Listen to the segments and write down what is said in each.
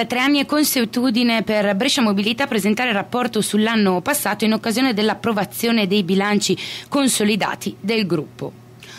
Da tre anni è consuetudine per Brescia Mobilità presentare il rapporto sull'anno passato in occasione dell'approvazione dei bilanci consolidati del gruppo.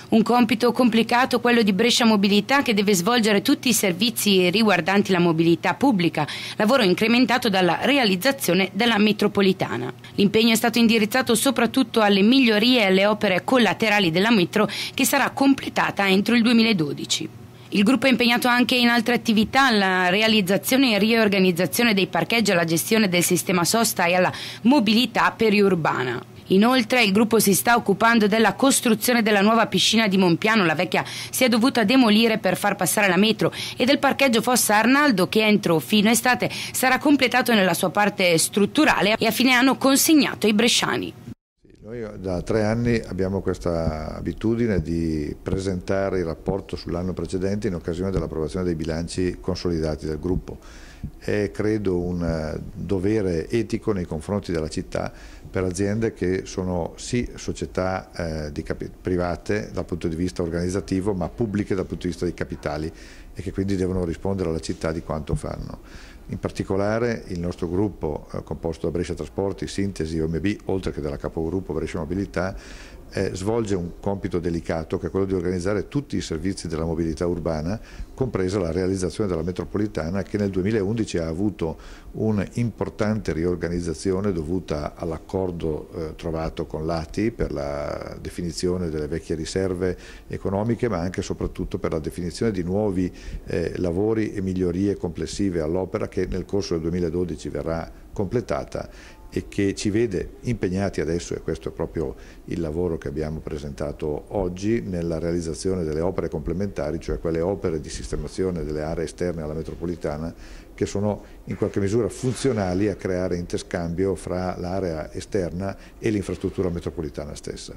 Un compito complicato quello di Brescia Mobilità che deve svolgere tutti i servizi riguardanti la mobilità pubblica, lavoro incrementato dalla realizzazione della metropolitana. L'impegno è stato indirizzato soprattutto alle migliorie e alle opere collaterali della metro che sarà completata entro il 2012. Il gruppo è impegnato anche in altre attività, alla realizzazione e riorganizzazione dei parcheggi, alla gestione del sistema sosta e alla mobilità periurbana. Inoltre il gruppo si sta occupando della costruzione della nuova piscina di Monpiano, la vecchia si è dovuta demolire per far passare la metro, e del parcheggio Fossa Arnaldo che entro fino estate sarà completato nella sua parte strutturale e a fine anno consegnato ai bresciani. Noi da tre anni abbiamo questa abitudine di presentare il rapporto sull'anno precedente in occasione dell'approvazione dei bilanci consolidati del gruppo. È credo un eh, dovere etico nei confronti della città per aziende che sono sì società eh, private dal punto di vista organizzativo ma pubbliche dal punto di vista dei capitali e che quindi devono rispondere alla città di quanto fanno. In particolare il nostro gruppo, eh, composto da Brescia Trasporti, Sintesi, OMB, oltre che dalla capogruppo Brescia Mobilità, eh, svolge un compito delicato che è quello di organizzare tutti i servizi della mobilità urbana, compresa la realizzazione della metropolitana che nel 2011 ha avuto un'importante riorganizzazione dovuta all'accordo eh, trovato con l'ATI per la definizione delle vecchie riserve economiche ma anche e soprattutto per la definizione di nuovi eh, lavori e migliorie complessive all'opera che nel corso del 2012 verrà completata e che ci vede impegnati adesso, e questo è proprio il lavoro che abbiamo presentato oggi, nella realizzazione delle opere complementari, cioè quelle opere di sistemazione delle aree esterne alla metropolitana che sono in qualche misura funzionali a creare interscambio fra l'area esterna e l'infrastruttura metropolitana stessa.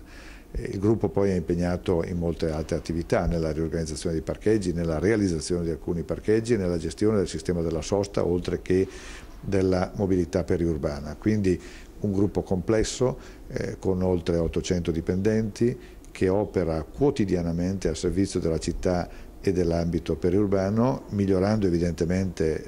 Eh, il gruppo poi è impegnato in molte altre attività, nella riorganizzazione dei parcheggi, nella realizzazione di alcuni parcheggi, nella gestione del sistema della sosta, oltre che della mobilità periurbana. Quindi un gruppo complesso eh, con oltre 800 dipendenti che opera quotidianamente al servizio della città e dell'ambito periurbano, migliorando evidentemente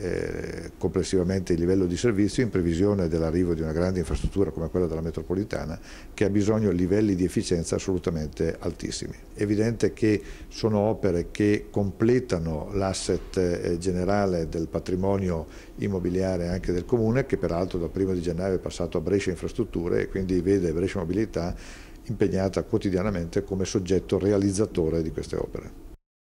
eh, complessivamente il livello di servizio in previsione dell'arrivo di una grande infrastruttura come quella della metropolitana che ha bisogno di livelli di efficienza assolutamente altissimi. È evidente che sono opere che completano l'asset eh, generale del patrimonio immobiliare anche del Comune che peraltro dal 1 di gennaio è passato a Brescia Infrastrutture e quindi vede Brescia Mobilità impegnata quotidianamente come soggetto realizzatore di queste opere.